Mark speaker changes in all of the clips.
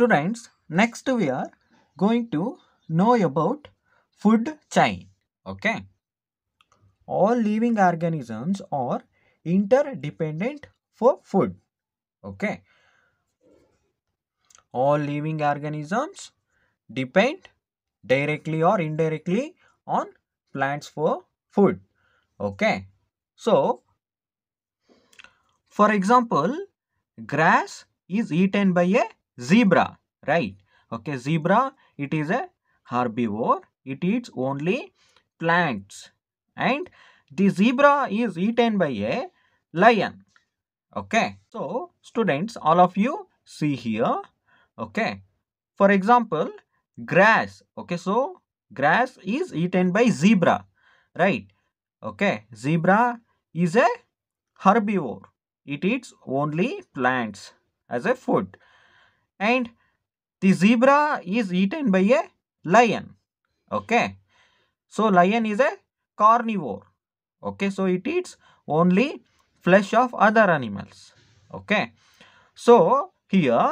Speaker 1: Students, next we are going to know about food chain. Okay. All living organisms are interdependent for food. Okay. All living organisms depend directly or indirectly on plants for food. Okay. So, for example, grass is eaten by a zebra, right? Okay, zebra, it is a herbivore. It eats only plants. And the zebra is eaten by a lion. Okay, so students, all of you see here. Okay, for example, grass. Okay, so grass is eaten by zebra, right? Okay, zebra is a herbivore. It eats only plants as a food and the zebra is eaten by a lion. Okay. So, lion is a carnivore. Okay. So, it eats only flesh of other animals. Okay. So, here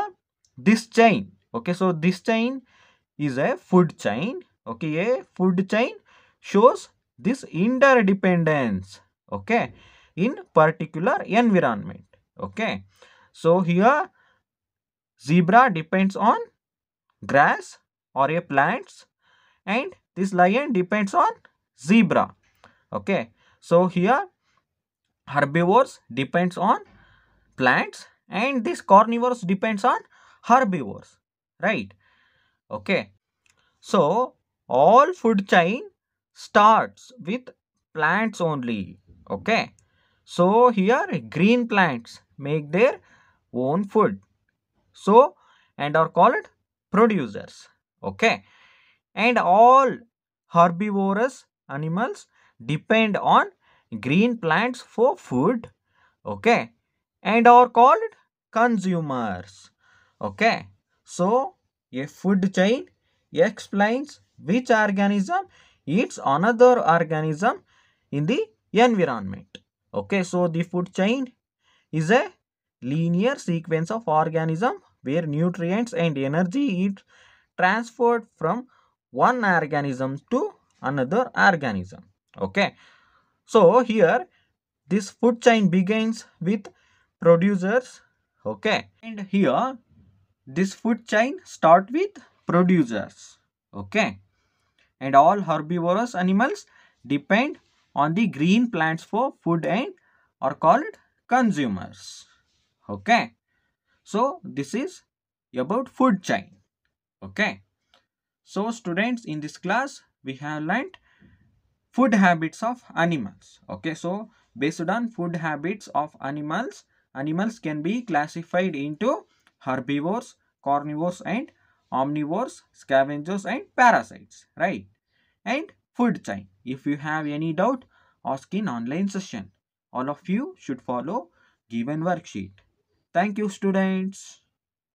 Speaker 1: this chain. Okay. So, this chain is a food chain. Okay. A food chain shows this interdependence. Okay. In particular environment. Okay. So, here Zebra depends on grass or a plants and this lion depends on zebra. Okay. So here herbivores depends on plants and this carnivores depends on herbivores. Right. Okay. So all food chain starts with plants only. Okay. So here green plants make their own food so and are called producers okay and all herbivorous animals depend on green plants for food okay and are called consumers okay so a food chain explains which organism eats another organism in the environment okay so the food chain is a linear sequence of organism where nutrients and energy is transferred from one organism to another organism. Okay. So, here this food chain begins with producers. Okay. And here this food chain start with producers. Okay. And all herbivorous animals depend on the green plants for food and are called consumers okay so this is about food chain okay so students in this class we have learnt food habits of animals okay so based on food habits of animals animals can be classified into herbivores carnivores and omnivores scavengers and parasites right and food chain if you have any doubt ask in online session all of you should follow given worksheet Thank you students.